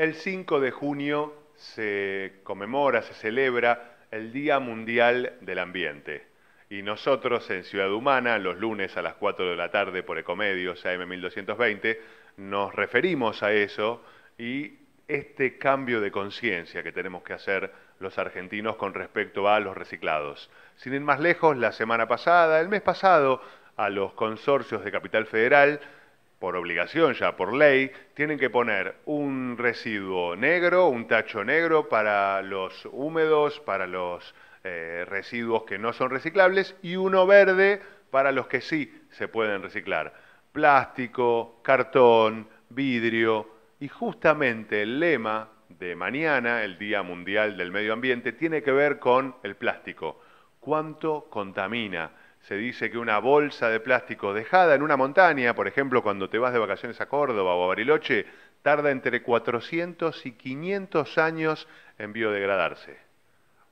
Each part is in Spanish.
El 5 de junio se conmemora, se celebra el Día Mundial del Ambiente. Y nosotros en Ciudad Humana, los lunes a las 4 de la tarde por Ecomedios AM1220, nos referimos a eso y este cambio de conciencia que tenemos que hacer los argentinos con respecto a los reciclados. Sin ir más lejos, la semana pasada, el mes pasado, a los consorcios de Capital Federal, por obligación ya, por ley, tienen que poner un residuo negro, un tacho negro para los húmedos, para los eh, residuos que no son reciclables y uno verde para los que sí se pueden reciclar. Plástico, cartón, vidrio y justamente el lema de mañana, el Día Mundial del Medio Ambiente, tiene que ver con el plástico. ¿Cuánto contamina? Se dice que una bolsa de plástico dejada en una montaña, por ejemplo, cuando te vas de vacaciones a Córdoba o a Bariloche, tarda entre 400 y 500 años en biodegradarse.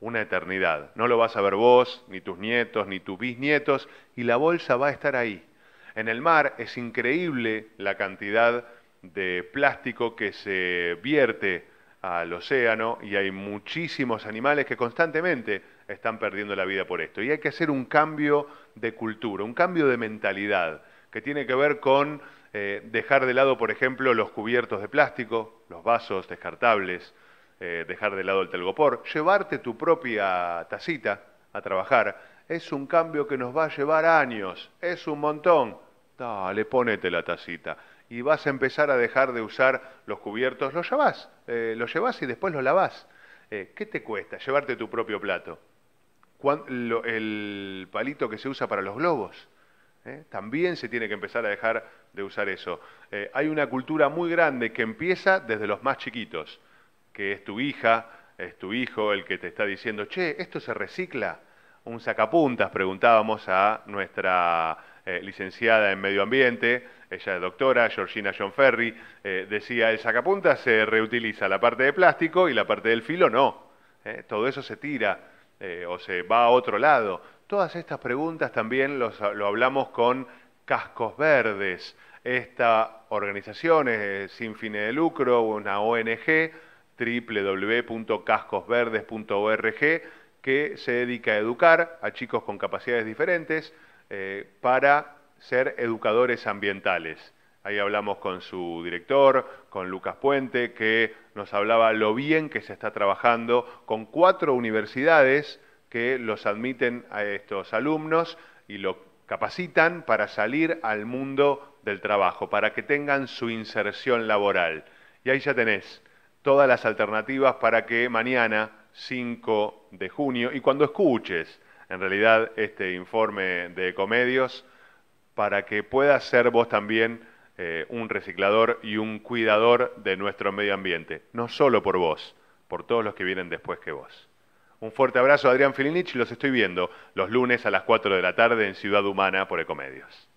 Una eternidad. No lo vas a ver vos, ni tus nietos, ni tus bisnietos, y la bolsa va a estar ahí. En el mar es increíble la cantidad de plástico que se vierte al océano y hay muchísimos animales que constantemente están perdiendo la vida por esto. Y hay que hacer un cambio de cultura, un cambio de mentalidad, que tiene que ver con eh, dejar de lado, por ejemplo, los cubiertos de plástico, los vasos descartables, eh, dejar de lado el telgopor, llevarte tu propia tacita a trabajar. Es un cambio que nos va a llevar años, es un montón. Dale, ponete la tacita y vas a empezar a dejar de usar los cubiertos, los llevas, eh, los llevas y después los lavas. Eh, ¿Qué te cuesta llevarte tu propio plato? el palito que se usa para los globos. ¿eh? También se tiene que empezar a dejar de usar eso. hay una cultura muy grande que empieza desde los más chiquitos, que es tu hija, es tu hijo el que te está diciendo, che, esto se recicla. Un sacapuntas, preguntábamos a nuestra eh, licenciada en medio ambiente, ella es doctora, Georgina John Ferry, eh, decía, el sacapunta se reutiliza la parte de plástico y la parte del filo no. Eh, todo eso se tira o se va a otro lado. Todas estas preguntas también los, lo hablamos con Cascos Verdes, esta organización es sin fin de lucro, una ONG, www.cascosverdes.org, que se dedica a educar a chicos con capacidades diferentes, eh, para ser educadores ambientales. Ahí hablamos con su director, con Lucas Puente, que nos hablaba lo bien que se está trabajando con cuatro universidades que los admiten a estos alumnos y lo capacitan para salir al mundo del trabajo, para que tengan su inserción laboral. Y ahí ya tenés todas las alternativas para que mañana, 5 de junio, y cuando escuches en realidad este informe de Ecomedios para que puedas ser vos también eh, un reciclador y un cuidador de nuestro medio ambiente, no solo por vos, por todos los que vienen después que vos. Un fuerte abrazo, Adrián Filinich, los estoy viendo los lunes a las 4 de la tarde en Ciudad Humana por Ecomedios.